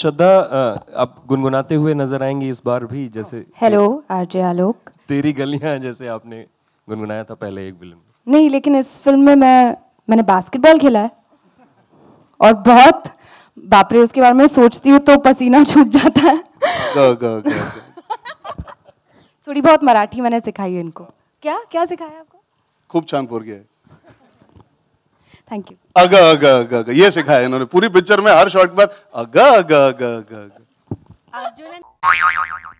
श्रद्धा आप गुनगुनाते हुए नजर आएंगे इस बार भी जैसे हेलो आरजे आलोक तेरी गलियां जैसे आपने गुनगुनाया था पहले एक फिल्म नहीं लेकिन इस फिल्म में मैं मैंने बास्केटबॉल खेला है और बहुत बापरे उसके बारे में सोचती हूँ तो पसीना छूट जाता है गो, गो, गो, गो। थोड़ी बहुत मराठी मैंने सिखाई है इनको क्या क्या सिखाया आपको खूब छानपुर गया थैंक यू अग अग अग अग ये सिखाया इन्होंने पूरी पिक्चर में हर शॉट के बाद अग अग अग अग अर्जुन